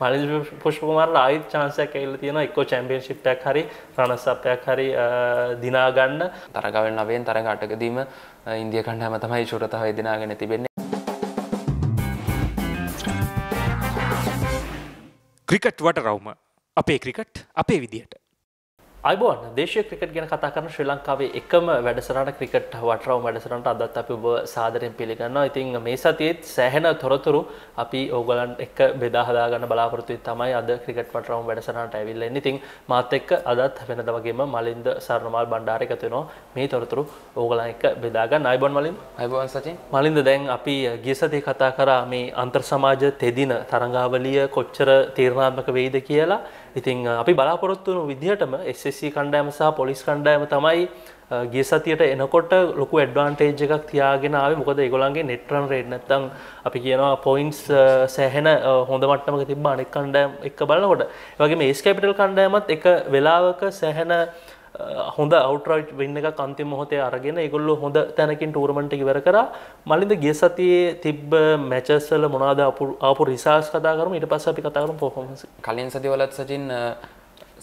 මනිල් පුෂ්පකුමාරට ආයිත් චාන්සයක් ඇවිල්ලා තියෙනවා එක්කෝ චැම්පියන්ෂිප් එකක් හරි රනර්ස්අප් එකක් හරි දිනා ගන්න තරගවෙන් නවයෙන් තරග අටකදීම ඉන්දිය කණ්ඩායම තමයි ශූරතාවය දිනාගෙන තිබෙන්නේ ක්‍රිකට් වටරවුම අපේ ක්‍රිකට් අපේ විදියට අයිබෝන් දේශය ක්‍රිකට ගැන කතා කරන ශ්‍රී ලංකාවේ එකම වැඩසරට ක්‍රිකට වටරව වැඩසරට අදත් අපි ඔබ සාදරයෙන් පිළිගන්නවා ඉතින් මේ සතියේත් සෑහෙන තොරතුරු අපි ඕගලන් එක බෙදාහදාගන්න බලාපොරතුයි තමයි අද ක්‍රිකට වටරවම් වැඩසරට ඇවිල්ලෙන් ඉතින් මාත එක්ක අදත් වෙනද වගේම මලින්ද සරණමල් බණ්ඩාර එකතුනවා මේ තොරතුරු ඕගලන් එක බෙදාගන්න අයිබොන් මලින් අයිබෝන් සචින් මලින්ද දැන් අපි ගිය සතිය කතා කරා මේ අන්තර් සමාජ තෙදින තරඟාවලිය කොච්චර තීරණාත්මක වෙයිද කියලා ඉතින් අපි බලාපොරොත්තු වුණු විදිහටම SSC කණ්ඩායම සහ පොලිස් කණ්ඩායම තමයි ගිය සතියට එනකොට ලොකු ඇඩ්වාන්ටේජ් එකක් තියාගෙන ආවේ මොකද ඒගොල්ලන්ගේ net run rate නැත්තම් අපි කියනවා points සෑහෙන හොඳ මට්ටමක තිබ්බ අනෙක් කණ්ඩායම් එක්ක බලනකොට ඒ වගේම Ace Capital කණ්ඩායමත් එක වෙලාවක සෑහෙන හොඳ අවටරයිට් වෙන්න එක කන්ති මොහොතේ අරගෙන ඒගොල්ලො හොඳ තැනකින් ටූර්මට ඉවර කර මලින්ද ගේ සතියේ තිබ්බ මැචස්සල මොනාද අපපු රිසාස් කතා කරම ඉට පස්ස අපි කතාරම් පොහොමස කලින් සතිවලත් සචින්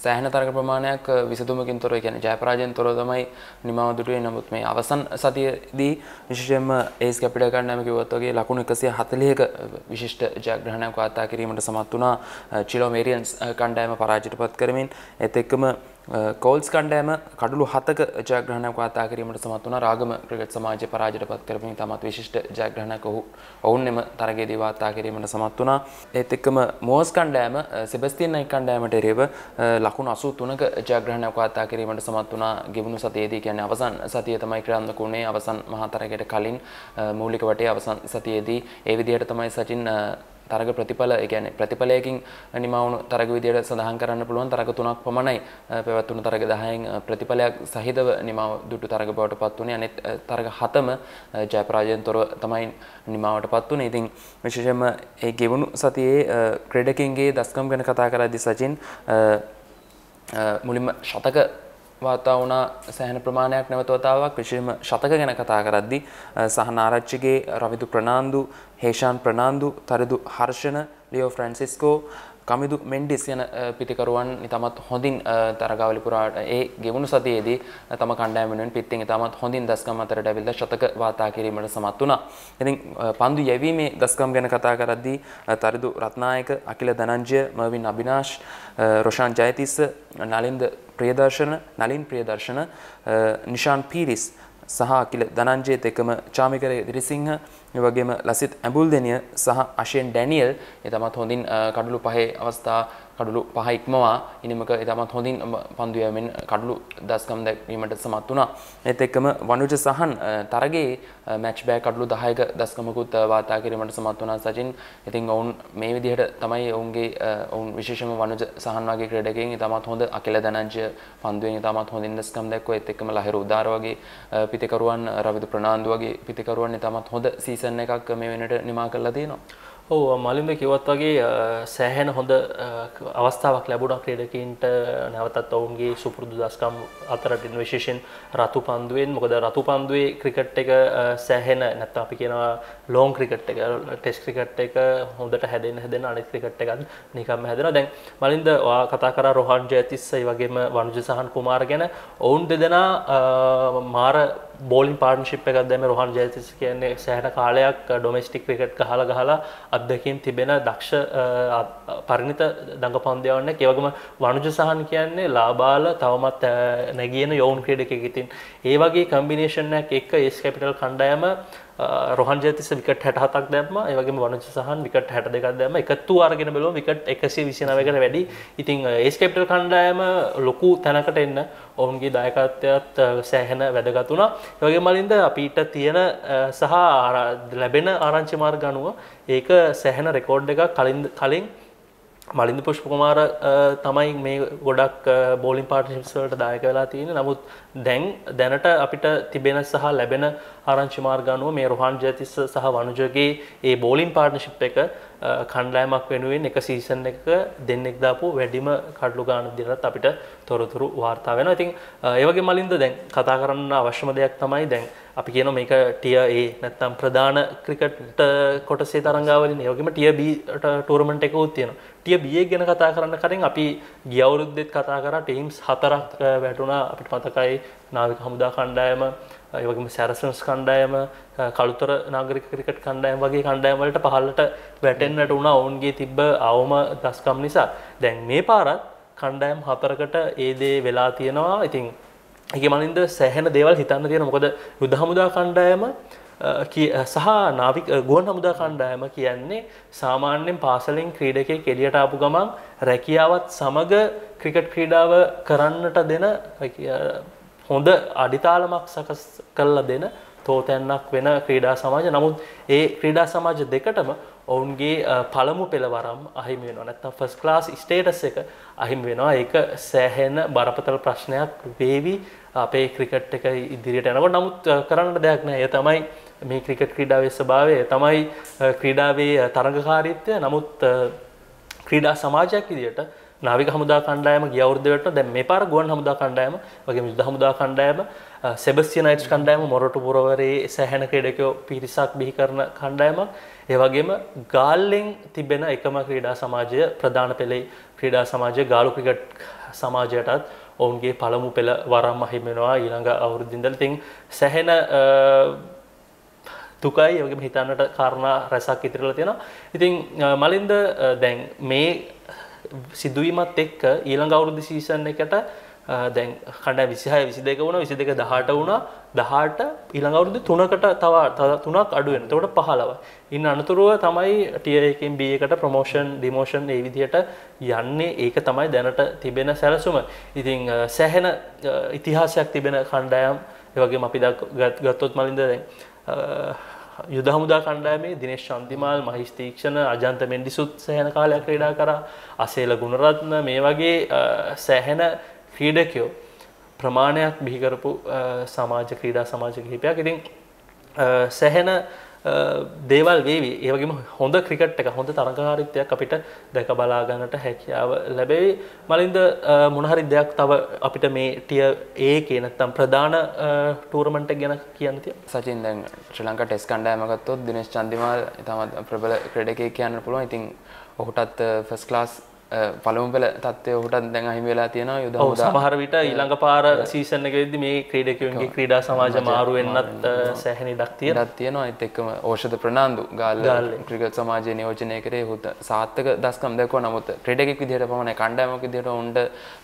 සෑහන තරක ප්‍රමාණයක් විසතුමකින් තොර කියන ජයපරාජයෙන් තොර තමයි නිමාවදුටුවේ නමුත් මේ අවසන් සතියදී විශෂයෙන්ම ඒස් කැපිට කරන්නම කිවත්වගේ ලකුණු එකසිය හතලියක විශිෂ්ට ජයග්‍රහණයක් වාතා කිරීමට සමත් වනා චිලෝමේරියන්ස් කණ්ඩෑම පරාජිට පත් කරමින් එත එක්කම කෝල්ස් කණ්ඩෑම කඩළු හතක ජයග්‍රහණයක් වාතා කිරීමට සමත් වුණා රාගම ක්‍රිකට් සමාජය පරාජයට පත් කරමින් තමත් විශිෂ්ට ජයග්‍රහණයක් ඔහු ඔවුන් එම තරගයේදී වාතා කිරීමට සමත් වුණා ඒත් එක්කම මෝස් කණ්ඩෑම සෙබස්තියන් නයික් කණ්ඩෑමට එරෙහිව ලකුණු 83ක ජයග්‍රහණයක් වාතා කිරීමට සමත් වුණා ගෙවුණු සතියේදී කියන්නේ අවසන් සතිය තමයි ක්‍රියාත්මක වුණේ අවසන් මහා තරගයට කලින් මූලික වටේ අවසන් සතියේදී ඒ විදිහට තමයි සචින් තරග ප්‍රතිඵල ගැන ප්‍රතිඵලයකින් නිමවුණු තරග විදියට සඳහන් කරන්න පුළුවන් තරග තුනක් පමණයි පැවැත්වුණු තරග දහයෙන් ප්‍රතිඵලයක් සහිතව නිමව දුටු තරග බවට පත් වුණේ අනෙත් තරග හතම ජයපරාජයෙන් තොර තමයි නිමාවට පත් වුණේ. ඉතින් විශේෂයෙන්ම ඒ ගෙවුණු සතියේ ක්‍රෙඩකින්ගේ දස්කම් ගැන කතා කරද්දී සචින් මුලින්ම ශතක වාතා වුණා සෑහන ප්‍රමාණයක් නැවතවතාවක් විශේෂම ශතක ගැන කතා කරද්දි සහනාරච්චිගේ රවිදු ප්‍රනාන්දු හේෂාන් ප්‍රනාන්දු තරිදු හර්ෂණ ලියෝ ෆ්‍රැන්සිස්කෝ කමිදු මෙන්ඩිස් යන පිතිකරුවන් ඉතාමත් හොඳින් තරගාවලි පුරාට ඒ ගෙවුණු සතියේදී තම කණ්ඩායම වෙනුවෙන් පිටින් ඉතාමත් හොඳින් දස්කම් අතරට ඇවිල්ලා ශතක වාතා කිරීමට සමත් වුණා. ඉතින් පන්දු යැවීමේ දස්කම් ගැන කතා කරද්දී තරිදු රත්නායක, අකිල ධනංජය, මර්වින් අබිනාෂ්, රොෂාන් ජයතිස්ස, නලින්ද ප්‍රියදර්ශන, නලින් ප්‍රියදර්ශන, නිෂාන් පීරිස් සහ අකිල ධනංජයත් එකම චාමිකර දිරිසිංහ මේ වගේම ලසිත් ඇඹුල්දෙනිය සහ අෂෙන් ඩැනියල් මේ තමත් හොඳින් කඩලු පහේ අවස්ථා කඩුළු පහ ඉක්මවා ඉනිමක ඉතාමත් හොඳින් පන්දුයමෙන් කඩුළු දස්කම් දැක්වීමට සමත් වුණා. එත් එක්කම වනුජ සහන් තරගේ මැච් බෑ කඩුළු දහයක දස්කමකුත් වාතා කිරීමට සමත් වනා සචින් ඉතින් ඔවුන් මේ විදිහට තමයි ඔවුන්ගේ ඔවුන් විශේෂම වනුජ සහන් වගේ ක්‍රඩකින් ඉතාමත් හොඳ අකිල දනංජය පන්දුවෙන් ඉතාමත් හොඳින් දස්කම් දැක්ව එත් එක්කම ලහිර උදාර වගේ පිතිකරුවන් රවිදු ප්‍රනාන්දු වගේ පිතිකරුවන් ඉතාමත් හොඳ සීසන් එකක් මේ වෙනට නිමා කරලා තියෙනවා. ඔව මලින්ද කිවත් වගේ සෑහෙන හොඳ අවස්ථාවක් ලැබුණා ක්‍රීඩකීන්ට නැවතත් ඔවුන්ගේ සුපුරුදු දස්කම් අතරට ඉන්විශේෂෙන් රතු පන්දුවෙන් මොකද රතු පන්දුවේ ක්‍රිකට් එක සෑහෙන නැත්නම් අපි කියනවා ලෝන් ක්‍රිකට් එක ටෙස්ට් ක්‍රිකට් එක හොඳට හැදෙන්න හැදෙන අනිත් ක්‍රිකට් එකත් නිකම්ම හැදෙනවා දැන් මලින්ද ඔයා කතා කරා රොහන් ජයතිස්ස ඒ වගේම වනුජ සහන් කුමාර ගැන ඔවුන් දෙදෙනා මාර බෝලින් පාර්ශිප් එකක් දැම රහන් ජයතිස කියන්නේ සෑහන කාලයක් ඩොමස්ටික් ක්‍රිකට් හල හලා අත්දකින් තිබෙන දක්ෂ පරිණිත දඟ පන්දයවන්න කෙවගම වනුජ සහන් කියන්නේ ලාබාල තවමත් නැගියන යෝන් ක්‍රඩ එක ඉතින් ඒ වගේ කම්බිනේෂන්නක් එක් ඒස් කැපිටල් කණ්ඩයම රොහන් ජතිස විකට හැටහතක් දැම ඒවගේ වනච සහන් විකට හැට දෙකක් දැම එකත්තු අරගෙන බලෝ විකට එකසේ විසිනවකට වැඩි ඉතිං ඒස්කෙප්ටල් කණ්ඩායම ලොකු තැනකට එන්න ඔවුන්ගේ දායකත්වයත් සෑහෙන වැදගතුනා වගේ මලින්ද අපිට තියෙන සහ ලැබෙන ආරංචිමාර් ගනුව ඒක සැහෙන රෙකෝඩ් එක කලින් කලින් මලින්ද පුෂ්පකුමාර තමයි මේ ගොඩක් බෝලින් පාටිසිිප්සලට දායක වෙලා තියෙන නමුත් දැන් දැනට අපිට තිබෙන සහ ලැබෙන ආරංචි මාර්ගානුව මේ රොහන් ජයතිස්ස සහ වනුජගේ ඒ බෝලින් පාර්ට්නර්ෂිප් එක කණ්ඩායමක් වෙනුවෙන් එක සීසන් එක දෙන්නෙක් දාපු වැඩිම කඩලු ගාන දිනත් අපිට තොරතුරු වාර්තා වෙනවා. ඉතින් ඒ වගේ මලින්ද දැන් කතා කරන්න අවශ්‍යම දෙයක් තමයි දැන් අපි කියන මේක ටිය A නැත්නම් ප්‍රධාන ක්‍රිකට් කොටසේ තරඟාවලින් ඒ වගේම ටිය B ටෝර්නමන්ට් එකකුත් තියෙනවා. ටිය බිය ගැන කතා කරන්න කරින් අපි ගියවුරුද්දෙත් කතා කර ටීම්ස් හතරක් වැටුණා අපිට මතකයි නාවික හමුදා කණ්ඩායම ඒ වගේම සැරසන්ස් කණ්ඩායම කළුතර නාගරික ක්‍රිකට් කණ්ඩායම් වගේ කණ්ඩායම් වලට පහළට වැටෙන්නට වුණා ඔවුන්ගේ තිබ්බ අවම දස්කම් නිසා. දැන් මේ පාරත් කණ්ඩායම් හතරකට ඒ දේ වෙලා තියෙනවා. ඉතින් ඒකේ මනින්ද සෑහෙන දේවල් හිතන්න තියෙනවා. මොකද යුද හමුදා කණ්ඩායම සහ නාවික ගුවන් හමුදා කණ්ඩායම කියන්නේ සාමාන්‍යයෙන් පාසලෙන් ක්‍රීඩකයෙක් එළියට ආපු ගමන් රැකියාවත් සමග ක්‍රිකට් ක්‍රීඩාව කරන්නට දෙන හොඳ අඩිතාලමක් සකස් කරලා දෙන තෝතැන්නක් වෙන ක්‍රීඩා සමාජ නමුත් ඒ ක්‍රීඩා සමාජ දෙකටම ඔවුන්ගේ පළමු පෙළවරම් අහිමි වෙනවා නැත්තම් ෆස් ක්ලාස් ස්ටේටස් එක අහිමි වෙනවා ඒක සෑහෙන බරපතල ප්‍රශ්නයක් වේවි අපේ ක්‍රිකට් එක ඉදිරියට යනකොට නමුත් කරන්න දෙයක් නැහැ ඒ තමයි මේ ක්‍රිකට් ක්‍රීඩාවේ ස්වභාවය තමයි ක්‍රීඩාවේ තරඟකාරීත්වය නමුත් ක්‍රීඩා සමාජයක් විදිහට නාවික හමුදා කණ්ඩායම ගිය අවුරුද්දට දැන් මේ පාර ගුවන් හමුදා කණ්ඩායම වගේම යුද හමුදා කණ්ඩායම සෙබස්තියනයිට්ස් කණ්ඩායම මොරටුපුරවරේ සැහැණ ක්‍රීඩකයෝ පිරිසක් බිහි කරන කණ්ඩායමක් ඒ වගේම ගාල්ලෙන් තිබෙන එකම ක්‍රීඩා සමාජය ප්‍රධාන පෙළේ ක්‍රීඩා සමාජය ගාලු ක්‍රිකට් සමාජයටත් ඔවුන්ගේ පළමු පෙළ වරම් අහිමෙනවා ඊළඟ අවුරුද්දින්දල තින් සැහෙන දුකයි වගේ හිතන්නට කාරණා රැසක් ඉතිරලා තියෙනවා. ඉතින් මලින්ද දැන් මේ සිදුවීමත් එක්ක ඊළඟ අවුරුදු සීසන් එකට දැන් කඩ විසිහය විසි දෙක වුණ විසි දෙක දහට වුණා දහට ඊළඟ අවුරුදු තුනකට තව තුනක් අඩුවෙන තවට පහලව. ඉන්න අනතුරුව තමයි ටියකින් බ එකට ප්‍රමෝෂන් ඩිමෝෂන් ඒ විදිහට යන්නේ ඒක තමයි දැනට තිබෙන සැලසුම. ඉතිං සැහෙන ඉතිහාසයක් තිබෙන කණ්ඩායම් වගේ අපි ගත්තොත් මලින්ද දැන් යුද හමුදා කණ්ඩායමේ දිනේශ් ශන්තිමාල් මහේෂ් තීක්ෂණ අජන්ත මෙන්ඩිසුත් සෑහෙන කාලයක් ක්‍රීඩා කරා අසේල ගුණරත්න මේ වගේ සෑහෙන ක්‍රීඩකයෝ ප්‍රමාණයක් බිහිකරපු සමාජ ක්‍රීඩා සමාජ කිහිපයක් ඉතින් සැහෙන දේවල් වේවි ඒවගේම හොඳ ක්‍රිකට් එක හොඳ තරකාරිත්වයක් අපිට දැක බලාගන්නට හැකියාව ලැබෙයි මලින්ද මොනහරි දෙයක් තව අපිට මේ ටිය ඒ කියනත්තම් ප්‍රධාන ටූර්මට ගැන කියනති සචින් දැන් ශ්‍රී ලංකා ටෙස් කණ්ඩෑමකත්තොත් දිනේශ් චන්දිමල් තම ප්‍රබල ක්‍රඩකේ කියන්න පුළුවන් ඉතින් ඔහුටත් ෆස් ලාස් පළමු පෙළ තත්වය ඔහුටත් දැන් අහිමි වෙලා තියෙනවා යුද සමහර විට ඊළඟ පාර සීසන් එකේදී මේ ක්‍රීඩකයන්ගේ ක්‍රීඩා සමාජ මාරු වෙන්නත් සෑහෙන ඉඩක් තියෙනවා. ඉඩක් තියෙනවා. ඒත් එක්කම ඖෂධ ප්‍රනාන්දු ගාල්ල ක්‍රිකට් සමාජයේ නියෝජනය කරේ ඔහුට සාර්ථක දස්කම් දක්වන නමුත් ක්‍රීඩකෙක් විදිහට පමණයි කණ්ඩායමක් විදිහට ඔවුන්ට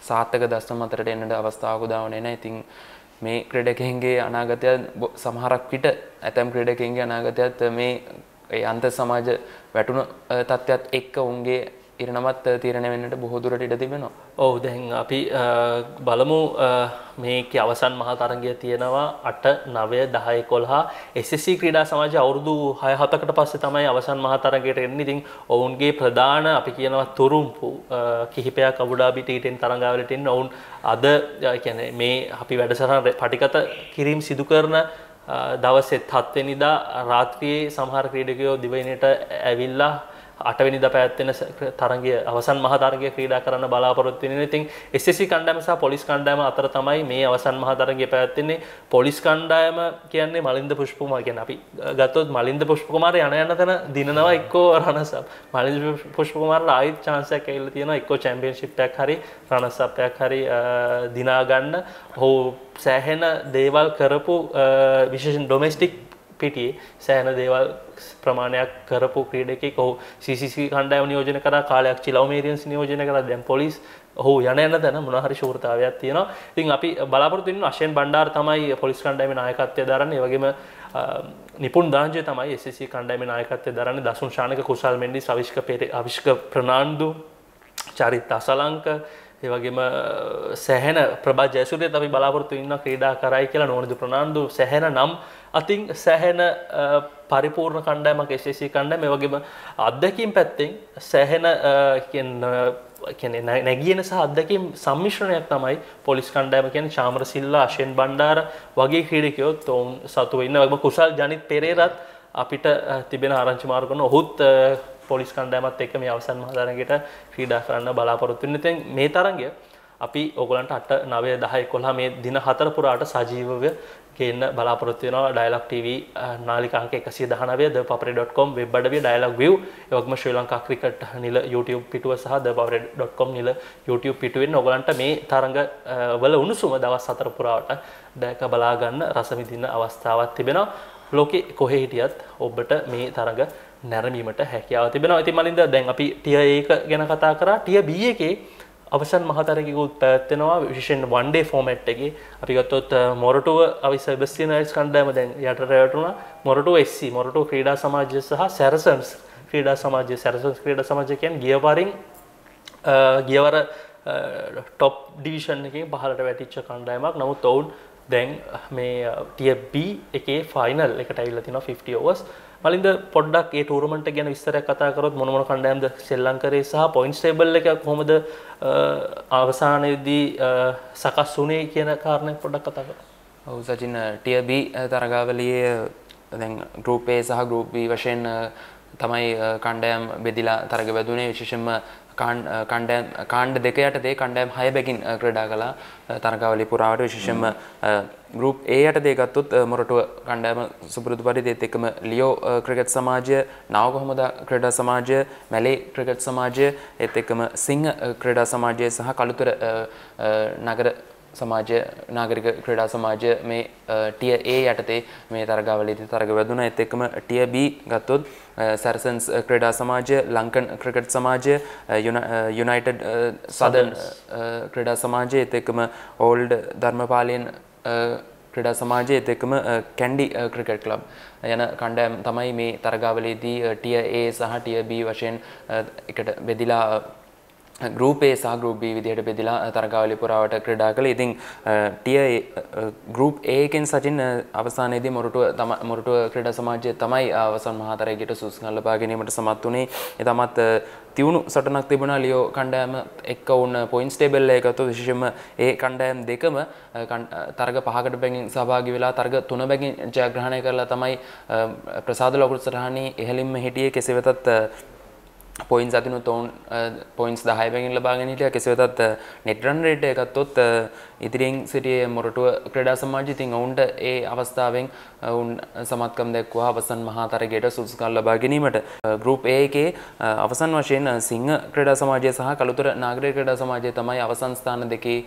සාර්ථක දස්කම් අතරට එන්නට අවස්ථාවක් උදා වුණේ නැහැ. ඉතින් මේ ක්‍රීඩකයන්ගේ අනාගතය සමහරක් විට ඇතම් ක්‍රීඩකයන්ගේ අනාගතයත් මේ ඒ අන්ත සමාජ වැටුණු තත්ත්වයක් එක්ක ඔවුන්ගේ ඉරණමත් තීරණය වෙන්නට බොහෝදුරට ඉඩ තිබෙනවා. ඔවු දැන් අපි බලමු මේක අවසන් මහා තරගය තියෙනවා අට නවය දහය කොල්හා එසසි ක්‍රීඩා සමාජ අවුරුදු හය හතකට පස්සේ තමයි අවසන් මහා තරගයට එන්න ඉතින් ඔවුන්ගේ ප්‍රධාන අපි කියනවා තුරුම්පු කිහිපයක් අබුඩාබිටීටෙන් තරඟාවලට එන්න ඔවුන් අද මේ අපි වැඩසරහ පටිකත කිරීම් සිදු කරන දවසෙත් හත්වෙනිදා රාත්‍රියයේ සමහර ක්‍රීඩකයෝ දිවයිනට ඇවිල්ලා අටවිනිද පැත්වෙන තරගේ අවසන් මහතරගේ ක්‍රීඩා කරන්න බලාපොරොත්තින ඉතින් එසසි කණ්ඩෑමසා පොලිස් කණ්ඩෑම අතර තමයි මේ අවසන් මහතරගේ පැවැත්තින්නේ පොලිස් කණ්ඩායම කියන්නේ මලින්ද පුෂ්පුමා ගැන අපි ගත්තොත් මලින්ද පුෂ්පකුමාර යන යන තැන දිනනවා එක්කෝ රණසප් මලින්ද පුෂ්පකුමාර ආයිත් චාන්සයක් ඇල්ල තියෙන එක්කෝ චැම්පියන්ශිප්යක් හරි රණසප්යක් හරි දිනාගන්න හෝ සෑහෙන දේවල් කරපු විශේෂන් ඩොමෙස්ටික් පිටියේ සෑන දේවල් ප්‍රමාණයක් කරපු ක්‍රීඩකෙක් ඔහු CCC කණ්ඩායම නියෝජනය කරා කාලයක් චිලවමේරියන්ස් නියෝජනය කරා දැන් පොලිස් ඔහු යන යන තැන මොනවා හරි ශූරතාවයක් තියෙනවා. ඉතින් අපි බලාපොරොත්තු වෙන්නේ අශෙන් බණ්ඩාර තමයි පොලිස් කණ්ඩායමේ නායකත්වය දරන්නේ. ඒ වගේම නිපුන් දාංජය තමයි SSC කණ්ඩායමේ නායකත්වය දරන්නේ. දසුන් ශානක කුසල් මෙන්ඩිස් අවිෂ්ක පෙරේ අවිෂ්ක ප්‍රනාන්දු චරිත් අසලංක ඒවගේම සැහැන ප්‍රා ජැසුරය අපි බලාපොරතු ඉන්න ක්‍රීඩා කරයි කියලා නොනදු ප්‍රනාාන්දු සැහැන නම් අතින් සැහැන පරිපූර්ණ කණ්ඩෑමක් එශේෂී කණ්ඩෑ මේ වගේම අත්දැකින් පැත්තෙන් සැහෙන නැගියන සහ අත්දැකින් සම්මිශ්‍රණයක් තමයි පොලිස් කණ්ඩෑම කියන චාමර සිල්ලා අශයෙන් බණ්ඩාර වගේ ක්‍රීඩකයොත් ඔවුන් සතුව ඉන්න වගේම කුසල් ජනිත් පෙරේරත් අපිට තිබෙන ආරංචි මාර්ගන ඔහුත් පොලිස් කණ්ඩායමත් එක්ක මේ අවසන් මහතරගෙට ක්‍රීඩා කරන්න බලාපොරොත්තු වෙන ඉතින් මේ තරගය අපි ඕගලන්ට 8 9 10 11 මේ දින හතර පුරාට සජීවව ගේන්න බලාපොරොත්තු වෙනවා ඩයලොග් TV නාලිකාංක 119 thepapare.com වෙබ් අඩවිය ඩයලොග් view එවගේම ශ්‍රී ලංකා ක්‍රිකට් නිල YouTube පිටුව සහ thepapare.com නිල YouTube පිටුවෙන් ඕගලන්ට මේ තරඟ වල උණුසුම දවස් හතර පුරාට දැක බලා ගන්න රස විඳින්න අවස්ථාවක් තිබෙනවා ලෝකෙ කොහේ හිටියත් ඔබට මේ තරඟ නැරමීමට හැකියාව තිබෙන ඇති මලින්ද දැන් අපි ටිය ඒක ගැන කතා කරා ටිය බිය එකේ අවසන් මහතරකකුත් පැත්වෙනවා විශෂෙන් වන්ඩේ ෆෝමට් එක අපි ගත්තොත් මොරටුව අවිස බස්සිනයිස් කණ්ඩෑම දැන් යටරයටුන මොරටු එස්සි මොරටු ක්‍රීඩා සමාජය සහ සැරසන්ස් ක්‍රීඩා සමාජය සැරසන්ස් ක්‍රීඩ සමාජකයන් ගියවරින් ගියවර ටොප් ඩිවිෂන් එක පහලට වැටිච්ච කණ්ඩායමක් නමුත් ඔවුන් දැන් මේ ටියබ එකේ ෆයිනල් එකට ඇල්ලතින 50 ඕවස් මලින්ද පොඩ්ඩක් ඒ ටූර්නමන්ට් ගැන විස්තරයක් කතා කරොත් මොන මොන කණ්ඩායම්ද සෙල්ලම් කරේ සහ පොයින්ට්ස් ටේබල් එක කොහොමද අවසානයේදී සකස් වුණේ කියන කාරණේ පොඩ්ඩක් කතා කරමු. ඔව් සචින් ටියර් B තරගාවලියේ දැන් ගෲප් A සහ ගෲප් B වශයෙන් තමයි කණ්ඩයම් බෙදිලා තරග වැදුනේ විශේෂයෙන්ම කණ්ඩෑම් කාණ්ඩ දෙක යටතේ කණ්ඩෑම් හය බැගින් ක්‍රඩා කලා තරකාවලි පුරාවට විශේෂම ගරුප් ඒයට දේගත්තුත් මොරටුව කණ්ඩෑම සුපුරුදු පරිදි ඒත් එක්කම ලියෝ ක්‍රිකට් සමාජය නාව කොහොමද ක්‍රීඩා සමාජය මැලේ ක්‍රිකට් සමාජය ඒත් එක්කම සිංහ ක්‍රීඩා සමාජය සහ කළුතර නගර සමාජය නාගරික ක්‍රඩා සමාජය මේ ටිය ඒ යටතේ මේ තරගාවලදී තරග වැදුන එත් එක්කම ටියB ගත්තොත් සැරසන්ස් ක්‍රඩා සමාජය ලංකන් ක්‍රිකට් සමාජය යුනයිටඩ් සදන් ක්‍රඩා සමාජය එත් එක්කම ඕල්ඩ් ධර්මපාලයෙන් ක්‍රඩා සමාජය එත් එක්කම කැන්ඩි ක්‍රිකට් ලබ් යන කණ්ඩෑම් තමයි මේ තරගාවලේදී ටිය ඒ සහ ටියB වශයෙන් එකට බෙදිලා ගරූපේ සහ ගරුප්බී විදිහට බෙදිලා තරගාවලි පුරාවට ක්‍රඩා කළ ඉතිං ටිය ගරුප් ඒකෙන් සචින් අවසානයේද මොරටුව තම මොරටුව ක්‍රඩ සමාජය තමයි අවසන් මහතරයගෙට සුස්නල්ල පාගැනීමට සමත් වනේ එතමත් තිවුණු සටනක් තිබුණා ලියෝ කණ්ඩෑම එක් ඔවුන් පොයින්ස් ටේබල්ල එකතු විශෂම ඒ කණ්ඩෑම් දෙකම තර්ග පහකට බැගින් සභාගි වෙලා තර්ග තුන බැගින් ජයග්‍රහණය කරලා තමයි ප්‍රසාද ලොකුත් සටහනී එහෙලින්ම හිටියේ කෙසෙවෙතත් පොයින් සතිනු තෝන් පොයින්ස් දහයපැකින් ලබාගෙනහිටිය කෙසවෙතත් නෙටරන් රේට එකත්තොත් ඉදිරියෙන් සිටිය මොරටුව ක්‍රඩා සමාජ ඉතින් ඔවුන්ට ඒ අවස්ථාවෙන් ඔවුන් සමත්කම් දැක්වා අවසන් මහාතරගයට සුදුස්කල් ලබා ගැනීමට ගරුප් A එකේ අවසන් වශයෙන් සිංහ ක්‍රඩා සමාජය සහ කළුතර නාගරික ක්‍රඩා සමාජය තමයි අවසන් ස්ථාන දෙකේ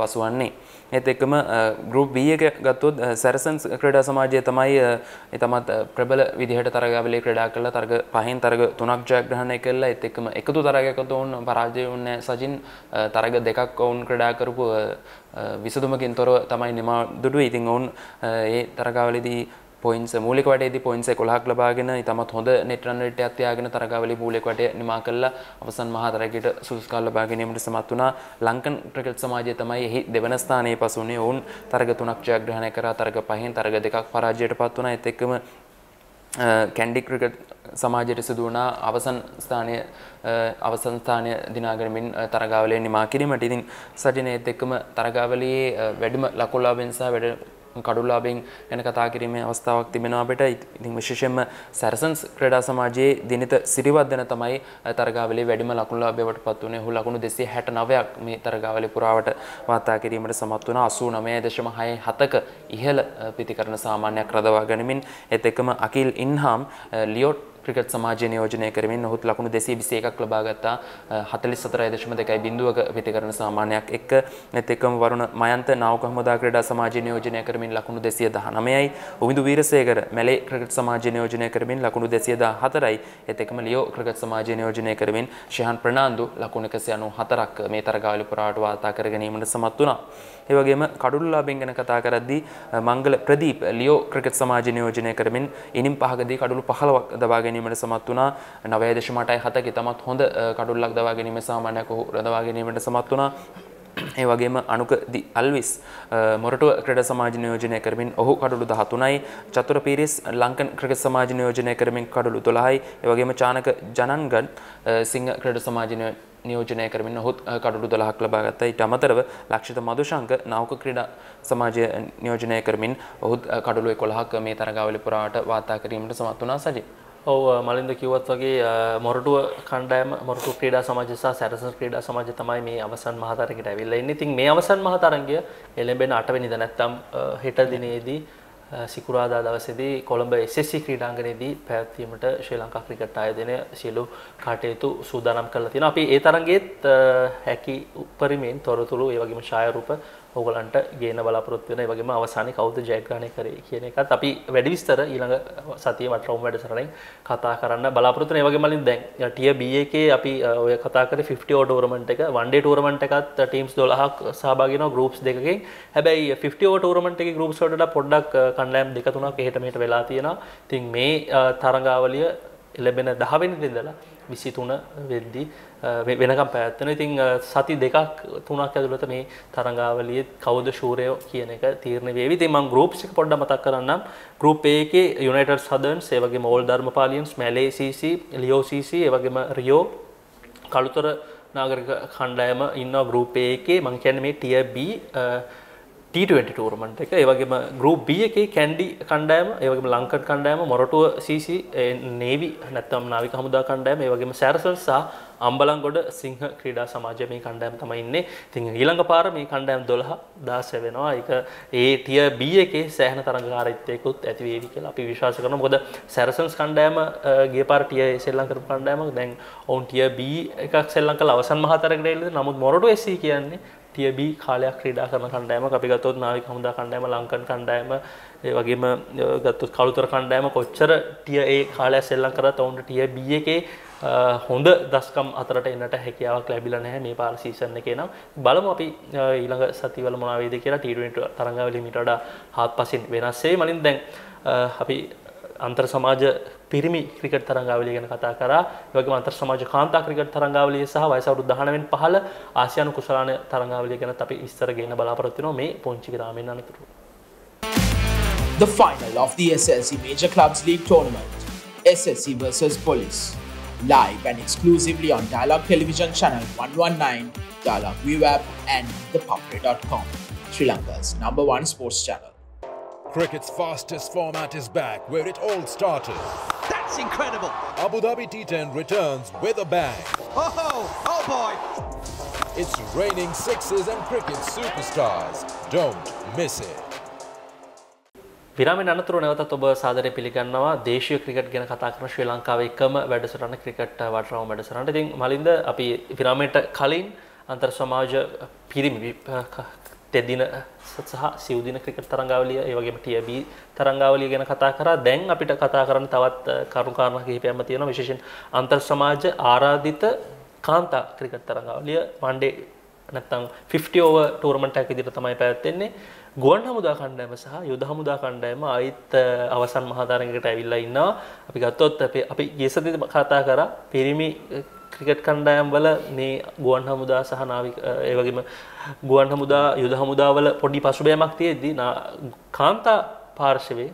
පසුවන්නේ. ඒත් එක්කම ගරුප් B එක ගත්තොත් සැරසන් ක්‍රඩා සමාජය තමයි තමත් ප්‍රබල විදිහට තරගාවලේ ක්‍රඩා කළා තරග පහෙන් තරග තුනක් ජයග්‍රහණය කළා ඒත් එක්කම එකතු තරගයකට ඔවුන් පරාජය වුණේ සජින් තරග දෙකක් ඔවුන් ක්‍රඩා කරපු විසදුමකින් තොර තමයි නිමා දුඩුව ඉතින් ඔවුන් ඒ තරගාවලදී පොයින්ස මූලික වටේදී පොයින්ස 11ක් ලබාගෙන ඉතමත් හොඳ net run rate එකක් තියාගෙන තරගාවලියේ මූලික වටේ නිමා කළා අවසන් මහා තරගයට සුදුසු කාල ලබා ගැනීමට සමත් වුණා ලංකන් ක්‍රිකට් සමාජය තමයි එහි දෙවන ස්ථානයේ පසුනේ ඔවුන් තරග තුනක් ජයග්‍රහණය කරා තරග පහෙන් තරග දෙකක් පරාජයටපත් වුණා ඒත් එක්කම කැන්ඩි ක්‍රිකට් සමාජයට සිදු වුණා අවසන් ස්ථානය අවසන් ස්ථානය දිනාගනමින් තරගාවලය නිමා කිරීමට ඉතින් සජනයත් එක්කම තරගාවලයේ වැඩිම ලකුල්ලාබෙන් සහ වැඩ කඩුලාබෙන් ගැන කතා කිරීමේ අවස්ථාවක් තිබෙනවා අපිට. ඉතින් විශේෂයෙන්ම සැරසන්ස් ක්‍රීඩා සමාජයේ දිනිත සිරිවර්ධන තමයි තරගාවලියේ වැඩිම ලකුණු ලාභයට පත් වුණේ. ඔහු ලකුණු 269ක් මේ තරගාවලිය පුරාවට වාර්තා කිරීමට සමත් වුණා. 89.67ක ඉහළ පිතිකරණ සාමාන්‍යයක් රඳවා ගනිමින් ඒත් එක්කම අකිල් ඉන්හාම් ලියොට් ක්‍රිකට් සමාජය නියෝජනය කරමින් ඔහුත් ලකුණු 221ක් ලබා ගත්තා 44.2 බිඳුවක පිට කරන සාමාන්‍යයක් එක්ක net එකම වරුණ මයන්ත නාවක හමුදා ක්‍රීඩා සමාජය නියෝජනය කරමින් ලකුණු 219යි උමිදු වීරසේකර මැලේ ක්‍රිකට් සමාජය නියෝජනය කරමින් ලකුණු 214යි ඒත් එකම ලියෝ ක්‍රිකට් සමාජය නියෝජනය කරමින් ශිහාන් ප්‍රනාන්දු ලකුණු 194ක් මේ තරගාවලිය පුරාට වාර්තා කර ගැනීමට සමත් වුණා ඒවගේම කඩුල්ලාබෙන් ගැන කතා කරද්දී මංගල ප්‍රදීප ලියෝ ක්‍රිකට් සමාජ නියෝජනය කරමින් ඉනිම් පහකදී කඩුළු පහලවක් දවා ගැනීමට සමත් වුණා නවය දශමටයි හතකි තමත් හොඳ කඩුල්ලක් දවා ගැනීම සාමානයක් ඔහු රදවා ගැනීමට සමත් වුණා ඒ වගේම අනුකදි අල්විස් මොරටුව ක්‍රඩ සමාජ නියෝජනය කරමින් ඔහු කඩළු 13යි චතුර පීරිස් ලංකන් ක්‍රිකට් සමාජ නියෝජනය කරමින් කඩළු 12යි ඒ වගේම චානක ජනන්ගන් සිංහ ක්‍රඩ සමාජ නියෝජනය කරමින් ඔහුත් කඩළු 12ක් ලබා ගත්තා ඊට අමතරව ලක්ෂිත මදුශංක නෞක ක්‍රීඩා සමාජය නියෝජනය කරමින් ඔහුත් කඩළු 11ක් මේ තරගාවලිය පුරාට වාර්තා කිරීමට සමත් වුණා සජී ඔව මලින්ද කිව්වත් වගේ මොරටුව කණ්ඩායම මොරටු ක්‍රීඩා සමාජය සහ සැරසන් ක්‍රීඩා සමාජය තමයි මේ අවසන් මහතරගට ඇවිල්ලා ඉන්නේ. ඉතින් මේ අවසන් මහතරගය එළඹෙන 8 වෙනිදා නැත්තම් හෙට දිනේදී සිකුරාදා දවසේදී කොළඹ SSC ක්‍රීඩාංගණයේදී පැවැත්වීමට ශ්‍රී ලංකා ක්‍රිකට් ආයතනය සියලු කටයුතු සූදානම් කරලා තියෙනවා. අපි ඒ තරඟයේත් හැකි උපරිමයෙන් තොරතුරු ඒ වගේම ඡායාරූප ඔගලන්ට ගේන බලාපොරොත්තු වෙන වගේම අවසානයේ කවුද ජයග්‍රහණය කරේ කියන එකත් අපි වැඩි විස්තර ඊළඟ සතියේ මට්ටම් වැඩසටහනෙන් කතා කරන්න බලාපොරොත්තු වෙන. ඒ වගේම මලින් දැන් ටියර් B එකේ අපි ඔය කතා කරේ 50 ටෝර්නමන්ට් එක වන් ඩේ ටෝර්නමන්ට් එකත් ටීම්ස් 12ක් සහභාගී වෙනවා ගෲප්ස් දෙකකින්. හැබැයි 50 ඕවර් ටෝර්නමන්ට් එකේ ගෲප්ස් වලට පොඩ්ඩක් කණ්ඩායම් දෙක තුනක් එහෙට මෙහෙට වෙලා තියෙනවා. ඉතින් මේ තරඟාවලිය ලැබෙන 10 වෙනිදා ඉඳලා විසිතුන වෙද්දි වෙනකම් පැත්තන ඉතිං සති දෙකක් තුනක් ඇතුළත මේ තරඟාවලිය කවද ශූරයෝ කියන එක තීරණ වේවි තිමන් ගරුප්ෂික පොඩ්ඩ මතක් කරන්නම් ගරුප් ඒක යුනට සදන් සේවගේ මෝල් ධර්මපාලියන්ස් මැලේසිසි ලියෝසිසි ඒවගේම රියෝ කළුතර නාගරක කණ්ඩායම ඉන්න ගරුප් ඒකේ මං කියන්නේ මේ ටිය ට ටූර්මන්ට එක ඒවගේම ගරුප් බිය එක කැන්ඩි කණ්ඩෑම ඒවගේ ලංකට කණ්ඩෑම මොරටුව සීසි නේවි නැත්තම් නාවික හමුදා කණ්ඩෑම ඒවගේම සැරසල් සහ අම්බලංගොඩ සිංහ ක්‍රීඩා සමාජය මේ කණ්ඩෑම් තමයි ඉන්නේ තින් ඊළඟ පාර මේ කණ්ඩෑම් දොළහ දාස වෙනවා එක ඒ ටිය බිය එකේ සෑහන තරගකාරත්යකුත් ඇතිවේවි කියලා අපි විශවාස කරන මොද සැරසන්ස් කණ්ඩෑම ගේ පාටිය සෙල්ලං කරපු කණ්ඩෑමක් දැන් ඔවුන් ටිය බී එකක් සෙල්ලං කළ අවසන් මහතරකට එල්ල නමුත් මොරටු එසී කියන්නේ ටබ කාලයක් ක්‍රඩා කරන කණ්ඩෑම අපි ගතොත් නාවික හමුදා කණ්ඩෑම ලංකන් කණ්ඩෑම ඒ වගේම ගත්තු කළුතර කණ්ඩෑම කොච්චර ටිය ඒ කාලය සෙල්ලන් කර ඔවුන්ට ටියබ එකේ හොඳ දස්කම් අතරට එන්නට හැකියාවක් ලැබිල නැහැ මේ පාර සීසන්න එක නම් බලම අපි ඊළඟ සතිවල මොනාවේද කියලා ටීරුවට තරඟවලි මිටඩා හත් පසින් වෙනස්සේ මලින් දැන් අපි අන්තර් සමාජ පිරිමි ක්‍රිකට තරංගාවලිය ගැන කතා කරා වගේ අන්තර් සමාජ කාන්තා ක්‍රිකට තරංගාවලිය සහ වයසවරු දහනවෙන් පහල ආසියනු කුසලාන තරංගාවලිය ගැන අපි ඉස්තර ගෙන බලාපොරත්තිනවා මේ පොංචි ග්‍රාමෙන් අනතුරු. The final of the SLC Major Clubs League tournament, SLC versus Police. Live and exclusively on Dialogue Television Channel 119, Dialogue Web and thepupper.com, Sri Lanka's number one sports channel. Cricket's fastest format is back where it all started. That's incredible. Abu Dhabi T10 returns with a bang. Oh, oh boy. It's raining sixes and cricket superstars. Don't miss it. විරාමෙන් අනතුරු නැවතත් ඔබ සාදරය පිළිගන්නවා දේශීය cricket ගැන කතා කරන ශ්‍රී ලංකාවේ එකම වැඩසටහන ක්‍රිකට් වටරවම වැඩසටහනට. ඉතින් මලින්ද අපි විරාමයට කලින් අන්තර් සමාජ පිරිමි තෙදින සහ සිවදින ක්‍රිකට තරංගාවලිය ඒවගේම ටබ තරංගාවලිය ගැන කතා කර දැන් අපිට කතා කරන්න තවත් කරුකාරණ කිහිපයම තියෙන විශේෂෙන් අන්තර් සමාජ ආරාධිත කාන්තා ක්‍රිකට තරංගාවලිය වන්ඩේ නැත්තම් 50 ඕව ටූර්මට ඇක දිට තමයි පැත්තෙන්නේ ගුවන් හමුදා කණ්ඩෑම සහ යුද හමුදා කණ්ඩෑම අයිත් අවසන් මහතාරයකට ඇවිල්ලා ඉන්නවා අපි ගත්තොත් අප අපි ගෙසති කතා කර පිරිමි ක්‍රිකට් කණ්ඩායම්වල මේ ගුවන් හමුදා සහ නාවික ඒ වගේම ගුවන් හමුදා යුද හමුදාවල පොඩි පසුබෑමක් තියෙද්දී කාන්තා පාර්ශවයේ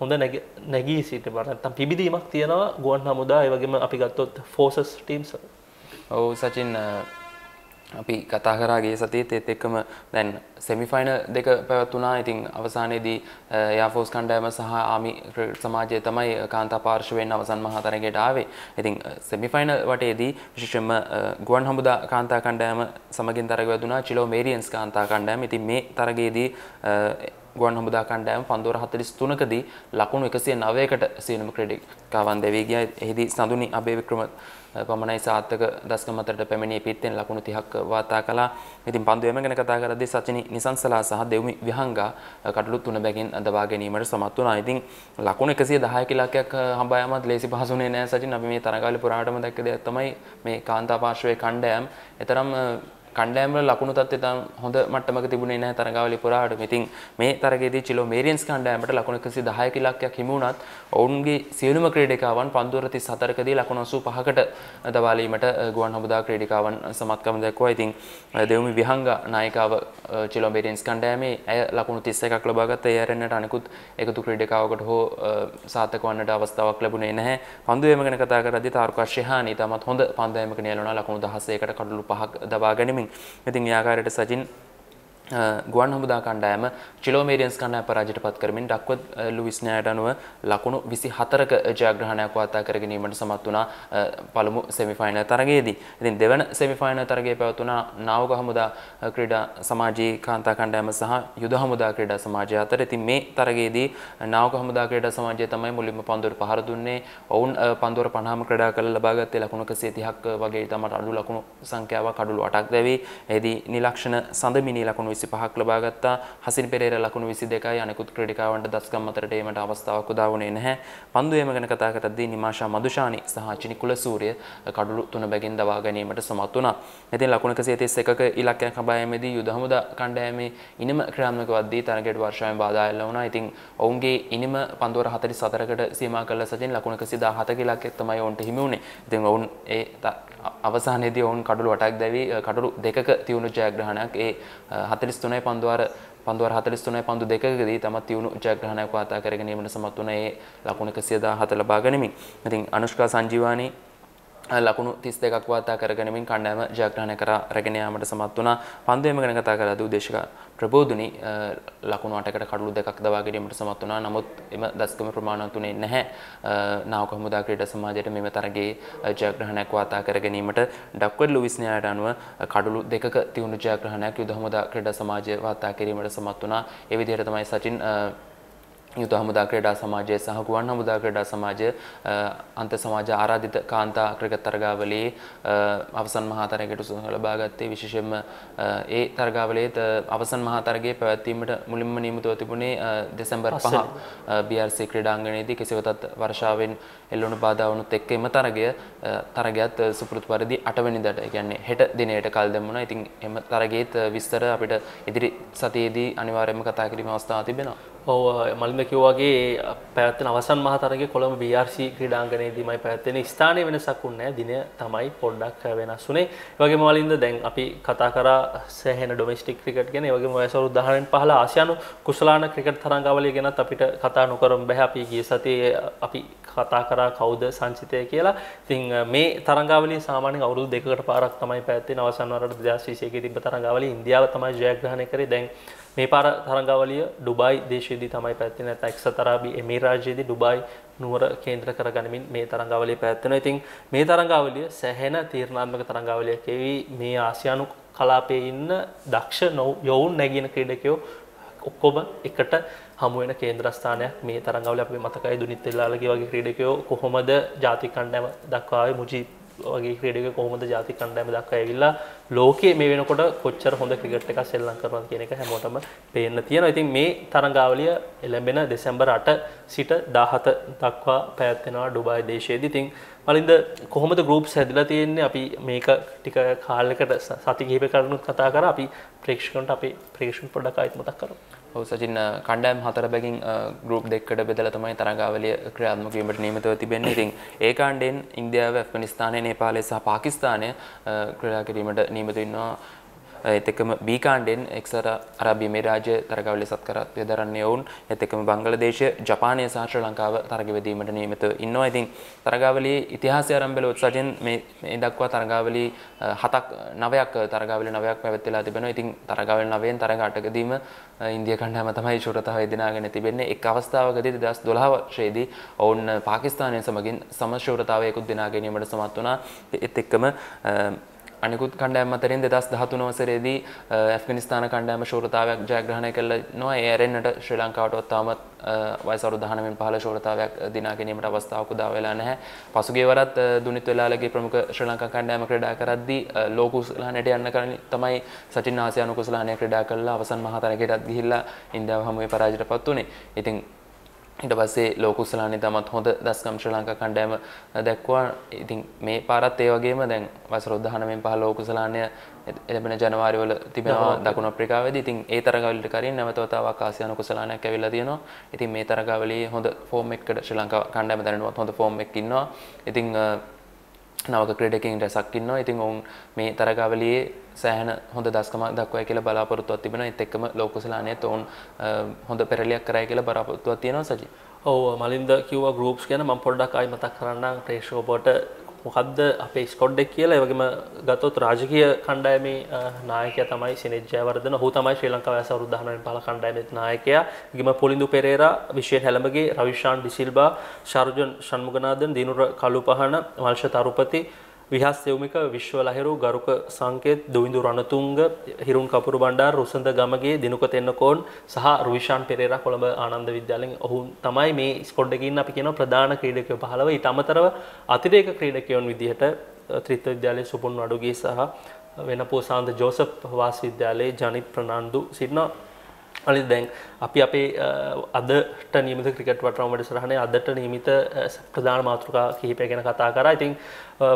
හොඳ නැගී සිට බට නැත්තම් පිබිදීමක් තියෙනවා ගුවන් හමුදා ඒ වගේම අපි ගත්තොත් ෆෝසස් ටීම්ස් ඔව් සචින් අපි කතා කරාගේ සතියේත් ඒත් එක්කම දැන් සෙමිෆයිනල් දෙක පැවතුණා. ඉතින් අවසානයේදී එයාෆෝස් කණ්ඩායම සහ ආමි සමාජය තමයි කාන්තා පාර්ශවයෙන් අවසන් මහා තරගයට ආවේ. ඉතින් සෙමිෆයිනල් වටේදී විශේෂයෙන්ම ගුවන් හමුදා කාන්තා කණ්ඩායම සමගින් තරග වැදුනා චිලෝ මේරියන්ස් කාන්තා කණ්ඩායම. ඉතින් මේ තරගයේදී ගුවන් හමුදා කණ්ඩායම පන්දුවර 43කදී ලකුණු 109කට සියලුම ක්‍රීඩක කවන් දෙවී ගියා. එහිදී සඳුනි අබේවික්‍රම පමණයි සාර්ථක දශකම අතරට පැමිණී පිටෙන් ලකුණු 30ක් වාතා කළා. ඉතින් පන්දුවේම ගැන කතා කරද්දී සචිනි නිසංසලා සහ දෙව්මි විහංගා කටළු තුන බැගින් දබා ගැනීමට සමත් වුණා. ඉතින් ලකුණු 110 කිලක්යක් හඹා යමත් ලේසි පහසුනේ නෑ සචින්. අපි මේ තරගාවලිය පුරාටම දැක්ක දෙයක් තමයි මේ කාන්තා පාර්ශවයේ කණ්ඩායම්. එතරම් කණ්ඩෑම්වල ලකුණු තත්ත්වය තම හොඳ මට්ටමක තිබුණේ නැහැ තරගාවලිය පුරාවට. ඉතින් මේ තරගයේදී චිලෝ මේරියන්ස් කණ්ඩෑමට ලකුණු 110 ඉලක්කයක් හිමි වුණත් ඔවුන්ගේ සියලුම ක්‍රීඩිකාවන් පන්දුවර 34කදී ලකුණු 85කට දබාලීමට ගුවන් හමුදා ක්‍රීඩිකාවන් සමත්කම දක්වා. ඉතින් දෙවුමි විහංග නායිකාව චිලෝ මේරියන්ස් කණ්ඩෑමේ ඇය ලකුණු 31ක් ලබාගත් ඒ ඇරෙන්නට අනිකුත් එකතු ක්‍රීඩිකාවකට හෝ සාතක වන්නට අවස්ථාවක් ලැබුණේ නැහැ. පන්දුවේම ගැන කතා කරද්දී තාරුකා ශෙහානි තමත් හොඳ පන්දෑමක නියැලුණා ලකුණු 16කට කඩලු 5ක් දබා ගැනීමෙන් ඉතින් ඉතින් ආකාරයට සජින් ගුවන් හමුදා කණ්ඩායම චිලෝමේරියන්ස් කණ්ඩායම පරාජයට පත් කරමින් ඩක්වත් ලුවිස් නෑට අනුව ලකුණු 24ක ජයග්‍රහණයක් වාර්තා කර ගැනීමට සමත් වුණා පළමු සෙමිෆයිනල් තරගයේදී. ඉතින් දෙවන සෙමිෆයිනල් තරගයේ පැවතුණා නාවක හමුදා ක්‍රීඩා සමාජයේ කාන්තා කණ්ඩායම සහ යුද හමුදා ක්‍රීඩා සමාජය අතර. ඉතින් මේ තරගයේදී නාවක හමුදා ක්‍රීඩා සමාජය තමයි මුලින්ම පන්දුවට පහර දුන්නේ. ඔවුන් පන්දුවට 50ම ක්‍රීඩා කරලා ලබාගත්තේ ලකුණු 130ක් වගේ තමයි අඩු ලකුණු සංඛ්‍යාවක් අඩු 8ක් දැවි. එෙහිදී නිලක්ෂණ සඳමිනී ලකුණු 25ක් ලබා ගත්තා. හසින් පෙරේරා ලකුණු 22යි අනෙකුත් ක්‍රීඩිකාවන්ට දස්කම් අතරට ඒමට අවස්ථාවක් උදා වුණේ නැහැ. පන්දු ඒම ගැන කතා කරද්දී නිමාෂා මදුෂානි සහ චිනි කුලසූරිය කඩලු තුන බැගින් දවා ගැනීමට සමත් වුණා. ඉතින් ලකුණු 131ක ඉලක්කයක් හඹායමේදී යුද හමුදා කණ්ඩායමේ ඉනිම ක්‍රියාත්මක වද්දී තරගයට වර්ෂාවෙන් බාධා එල්ල වුණා. ඉතින් ඔවුන්ගේ ඉනිම පන්දුවර 44කට සීමා කළ සතින් ලකුණු 117ක ඉලක්කයක් තමයි ඔවුන්ට හිමි වුණේ. ඉතින් ඔවුන් ඒ අවසානයේදී ඔවුන් කඩලු වටක් දැවී කඩලු දෙකක තියුණු ජයග්‍රහණයක් ඒ 4 43 පන්දුවර පන්දුවර 43 පන්දු දෙකකදී තමත් තියුණු ජයග්‍රහණයක් වාතා කරගෙන ඒමට සමත් වුණ ඒ ලකුණ 117 ලබා ගනිමින්. ඉතින් අනුෂ්කා සංජීවානී ලකුණු 32ක් වාර්තා කරගෙනමින් කණ්ඩායම ජයග්‍රහණය කර රැගෙන යාමට සමත් වුණා. පන්දුවේම ගැන කතා කළ දූදේශක ප්‍රබෝධුනි ලකුණු 8කට කඩලු දෙකක් දවා ගැනීමට සමත් වුණා. නමුත් එම දස්කම ප්‍රමාණවත් උනේ නැහැ. නාවක හමුදා ක්‍රීඩා සමාජයට මෙම තරගයේ ජයග්‍රහණයක් වාර්තා කර ගැනීමට ඩක්වර්ඩ් ලුවිස් න්‍යායට අනුව කඩලු දෙකක තියුණු ජයග්‍රහණයක් යුද හමුදා ක්‍රීඩා සමාජය වාර්තා කිරීමට සමත් වුණා. ඒ විදිහට තමයි සචින් යුතු හමුදා ක්‍රීඩා සමාජය සහ ගුවන් හමුදා ක්‍රීඩා සමාජය අන්ත සමාජ ආරාධිත කාන්තා ක්‍රිකට් තරගාවලියේ අවසන් මහා තරගයට සුදුසුකම් ලබා ගත්තේ විශේෂයෙන්ම ඒ තරගාවලියේ අවසන් මහා තරගයේ පැවැත්වීමට මුලින්ම නියමිතව තිබුණේ දෙසැම්බර් 5 BRC ක්‍රීඩාංගණයේදී කෙසේවතත් වර්ෂාවෙන් එල්ලුණු බාධා වුණුත් එක්ක එම තරගය තරගයත් සුපුරුදු පරිදි 8 වෙනිදාට ඒ කියන්නේ හෙට දිනයට කල් දැමුණා. ඉතින් එම තරගයේත් විස්තර අපිට ඉදිරි සතියේදී අනිවාර්යයෙන්ම කතා කිරීමේ අවස්ථාවක් තිබෙනවා. ඔව මලින්ද කිව්වාගේ පැවැත්වෙන අවසන් මහතරගේ කොළඹ BRC ක්‍රීඩාංගණයේදීමයි පැවැත්වෙන ස්ථානයේ වෙනසක් වුණේ දින තමයි පොඩ්ඩක් වෙනස් වුණේ. ඒ වගේම මලින්ද දැන් අපි කතා කරා සෑහෙන ඩොමෙස්ටික් ක්‍රිකට් ගැන, ඒ වගේම වයසවරු 10න් පහළ ආසියානු කුසලාන ක්‍රිකට් තරඟාවලිය ගැනත් අපිට කතා නොකරම බැහැ. අපි ගිය සතියේ අපි කතා කරා කවුද සංචිතය කියලා. ඉතින් මේ තරඟාවලිය සාමාන්‍යයෙන් අවුරුදු දෙකකට පාරක් තමයි පැවැත්වෙන අවසන් වරට 2021 තිබ්බ තරඟාවලිය ඉන්දියාව තමයි ජයග්‍රහණය කරේ. දැන් මේ පාර තරංගාවලිය ඩුබයි දේශයේදී තමයි පැවැත්වෙන්නේ නැත්නම් එක්සත් අරාබි එමිරාජ්‍යයේදී ඩුබයි නුවර කේන්ද්‍ර කරගනිමින් මේ තරංගාවලිය පැවැත්වෙනවා. ඉතින් මේ තරංගාවලිය සැහැණ තීරණාත්මක තරංගාවලියක් ඒවි මේ ආසියානු කලාපයේ ඉන්න දක්ෂ යොවුන් නැගින ක්‍රීඩකයෝ ඔක්කොම එකට හමුවෙන කේන්ද්‍රස්ථානයක් මේ තරංගවල අපි මතකයි දුනිත් එල්ලාලගේ වගේ ක්‍රීඩකයෝ කොහොමද ජාතික කණ්ඩායම දක්වාවේ මුජීබ් වගේ ක්‍රීඩක කොහොමද ජාතික කණ්ඩායම දක්වා ඇවිල්ලා ලෝකයේ මේ වෙනකොට කොච්චර හොඳ ක්‍රිකට් එකක් සෙල්ලම් කරනවා කියන එක හැමෝටම පේන්න තියෙනවා. ඉතින් මේ තරඟාවලිය එළඹෙන දෙසැම්බර් 8 සිට 17 දක්වා පැවැත්වෙනවා ඩුබායි දේශයේදී. ඉතින් මලින්ද කොහොමද ගෲප්ස් හැදිලා තියෙන්නේ? අපි මේක ටික කාලයකට සති කිහිපයකට කතා කරා. අපි ප්‍රේක්ෂකන්ට අපේ ප්‍රේක්ෂකන් පොඩ්ඩක් ආයෙත් මතක් කරමු. ඔසජින්න කණ්ඩෑම් හතර බැගින් ගරුප් දෙක්කට බෙදල තමයි තරගාවලිය ක්‍රියාත්මකීමට නීමතව තිබෙන්නේ ඉතින් ඒ කාණ්ඩෙන් ඉන්දියාව ඇෆ්ගනිස්ථානය නේපාලය සහ පාකිස්ථානය ක්‍රඩා කිරීමට නීමතින්නවා එත් එකම බීකාණ්ඩෙන් එක්සර අරබි මේරාජය තරගව ලෙසත් කරත් යදරන්නේ ඔවුන් එත් එකම බංගලදේශ ජපානය සහ ශ්‍රී ලංකාව තරගවැදීමට නියමිතව ඉන්නවා. ඉතින් තරගාවලියේ ඉතිහාසය ආරම්භ වෙලා උත්සාහයෙන් මේ දක්වා තරගාවලි හතක් නවයක් තරගාවලි නවයක් පැවැත්ලා තිබෙනවා. ඉතින් තරගාවලි නවයෙන් තරග අටකදීම ඉන්දිය කණ්ඩායම තමයි ශූරතාවය දිනාගෙන තිබෙන්නේ. එක් අවස්ථාවකදී 2012 වර්ෂයේදී ඔවුන් පාකිස්තානය සමගින් සම ශූරතාවයකුත් දිනා ගැනීමට සමත් වුණා. ඒත් එක්කම අනිකුත් කණ්ඩෑම් අතරින් දෙදස් දහතු නොවසරේදී ඇෆගනිස්ථාන කණ්ඩෑම ශෝරතාවයක් ජයග්‍රහණය කළ නොවා ඒරෙන්න්නට ශ්‍රී ලංකාවටත් තාමත් වයිසරු දහනමින් පහල ශෝරතාවයක් දිනාගැනීමට අවස්ථාවකු දාවෙලා නැහැ පසුගේ වරත් දුනිත් වෙලාලගේ ප්‍රමුඛ ශ්‍රී ලංකා කණ්ඩෑම ක්‍රඩා කරද්දී ලෝකුස්ලානට යන්න කරන තමයි සචින් ආසයනුකුස්ලානය ක්‍රඩා කල්ලා අවසන් මහතනකටත් ගිහිල්ලා ඉන්දාව හමුවේ පරාජට පත් වනේ ඉතින් ඉට පස්සේ ලෝකුස්සලානේ තමත් හොඳ දස්කම් ශ්‍ර ලංකා කණ්ඩෑම දැක්වා ඉතින් මේ පාරත් ඒ වගේම දැන් වසරොද්ධහනමෙන් පහ ලෝකුසලානය එළබෙන ජනවාරිවල තිබෙනවා දකුණ අප්‍රිකාවේදී ඉතින් ඒ තරගවලට කරින් නැවතවතාවක් ආසියානු කුසලානයක් ඇවිල්ලා තියෙනවා. ඉතින් මේ තරගවලේ හොඳ ෆෝම් එකකට ශ්‍රී ලංකා කණ්ඩායම දැනුවත් හොඳ ෆෝම් එකක් ඉන්නවා. ඉතින් නවක ක්‍රඩකින් රැසක්කින්න ඉතින් ඔවුන් මේ තරගාවලයේ සෑහන හොඳ දස්කමක් දක්වය කියලා බලාපොරොත්තුවක් තිබෙන එත් එක්කම ලෝකසලානය ඔවුන් හොඳ පෙරලියක් කරයි කියලා බලාපොරොත්තුවක් තියෙනවා සජි ඔව මලින්ද කිව ගරුප් කියන ම පොඩ්ඩක් අයි මතක් කරන්න ට්‍රේෂෝපොට මොකක්ද අපේ ස්කොඩ්ඩෙක් කියලා එවගේම ගතොත් රාජකය කණ්ඩායමේ නායකය තමයි සිනෙජ්ජයවර්ධන හු තමයි ශ්‍රී ලංකාව සවරුද්ධහනෙන් පල කණ්ඩායමත් නායකයා ගිම පොලිඳු පෙරේරා විශය හැළමගේ රවිශාන් ඩිසිල්බා ශර්ජන් ෂන්මුගනාදන් දිනුර කලු පහන වංශ තරුපති විහාස් සෙවුමික විශ්ව ලහිරු ගරුක සංකේත් දුවිඳු රණතුංග හිරුන් කපුරු බණ්ඩාර රුසඳ ගමගේ දිනුක තෙන්නකෝන් සහ රුවිෂාන් පෙරේරා කොළඹ ආනන්ද විද්‍යාලයෙන් ඔහු තමයි මේ ස්කොඩ් එකේ ඉන්න අපි කියන ප්‍රධාන ක්‍රීඩකයෝ 15 ඊට අමතරව අතිරේක ක්‍රීඩකයන් විදිහට ත්‍රිත්ව විද්‍යාලයේ සුපුන් වඩුගේ සහ වෙන පෝසාන්ත ජෝසප් වාස් විද්‍යාලයේ ජනිත් ප්‍රනාන්දු සිටිනවා අනි දැන් අපි අපේ අදට නිමිත ක්‍රිකට වටරමට සරහන අදට නිමිත ප්‍රධාන මාතෘකා කිහිපය ගැන කතා කර ඉතින්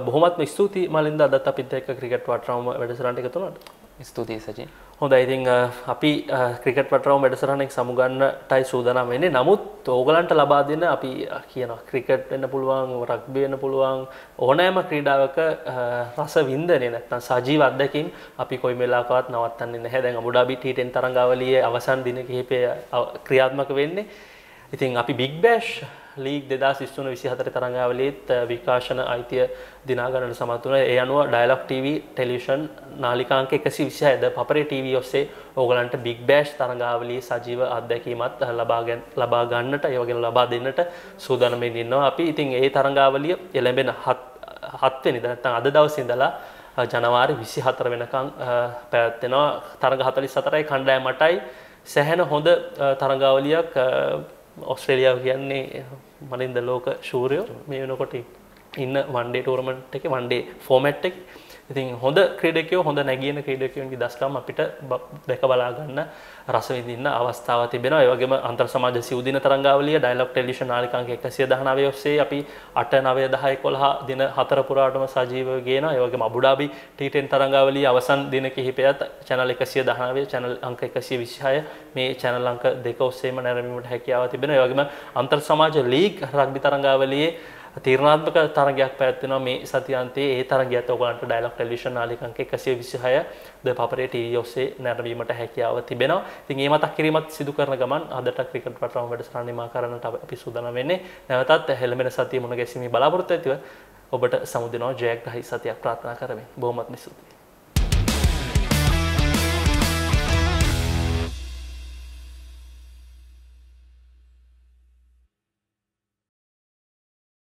බොහොමත්ම ස්තුති මලින්ද අදත් අපිත් එක්ක ක්‍රිකට වටරම වැඩසරට එකතුනට ස්තුතියි සජී හොඳ ඉතිං අපි ක්‍රිකට පටරව වැඩසරහනෙක් සමුගන්නටයි සූදනමන්නේ නමුත් ඕගලන්ට ලබා දෙන්න අපි කියන ක්‍රිකට් වෙන්න පුළුවන් රක්්බයන්න පුළුවන් ඕනෑම ක්‍රීඩාවක රස වින්දනය නැත්තන් සජීව අදකින් අපි කොයි වෙලාකවත් නවත්තන්න හැදැන් මුඩාබිටටෙන් තරඟාවලිය අවසන් දින කිහිපය ක්‍රියාත්මක වෙන්නේ ඉතින් අපි බිග් බෑෂ් ලීග් දෙදා සිස්සුන විසිහතර තරඟාවලත් විකාශන අයිතිය දිනාගණට සමත් වන ඒ අනුව ඩයිලොක් TV ටෙලිෂන් නාලිකාංක එකසි විසි ඇද පපරේ TV ඔස්සේ ඕගලන්ට බික් බෑෂ් තරඟාවලී සජීව අත්දැකීමත් ලබාගන්නට ඒවගෙන ලබා දෙන්නට සූදනමින් ඉන්නවා අපි ඉතින් ඒ තරඟාවලිය එළඹෙන හත්වෙනි දැනත්තන් අද දවසිඳලා ජනවාරි විසි හතර වෙනකං පැත්වෙනවා තරග හතලි සතරයි කණ්ඩෑ මටයි සැහැන හොඳ තරගාවලියක් ඔස්ට්‍රේලියාව කියන්නේ මලින්ද ලෝක ශූරයෝ මේ වෙනකොට ඉන්න වන්ඩේ ටෝර්මට් එක වන්ඩේ ෆෝමැට් එක ඉතින් හොඳ ක්‍රඩකයෝ හොඳ නැගියන ක්‍රඩකයන්ගේ දස්කම් අපිට දැක බලාගන්න රස විදින්න අවස්ථාව තිබෙන ඒවගේ අන්තර් සමාජ සිවදින තරංගාවලිය ඩයිලොක් ටෙලිෂ නාලිකාංක එකසිය දහනාව ඔස්සේ අපි අට නවය දහය කොළහා දින හතරපුරාටම සජීව ගේන ඒවගේ අබුඩාබි ටීටෙන් තරංගාවලී අවසන් දින කිහිපයත් චැනල් එකසිය දහනාවේ චැනල් අංක එකසිය විශ්හය මේ චැනල් අංක දෙක ඔස්සේම නැරමීමට හැකියාව තිබෙන ඒවගේම අන්තර් සමාජ ලීග් රක්බි තරංගාවලයේ තීරණාත්මක තරගයක් පැවැත්වෙනවා මේ සතියන්තයේ ඒ තරගයත් ඔයගලන්ට ඩයලොග් ටෙලිවිෂන් නාලිකාංක 126 ද පපරේ ටීවී ඔස්සේ නැරඹීමට හැකියාව තිබෙනවා. ඉතින් මේ මතක් කිරීමත් සිදු කරන ගමන් අදට ක්‍රිකට් රටාව වැඩසටහන නිමා කරන්නට අපි සූදානම් වෙන්නේ. නැවතත් හෙළමෙන සතිය මුණ ගැසීමේ බලාපොරොත්තු ඇතිව ඔබට සමුදිනවා ජයග්‍රහී සතියක් ප්‍රාර්ථනා කරමින්. බොහොමත්ම ස්තුතියි.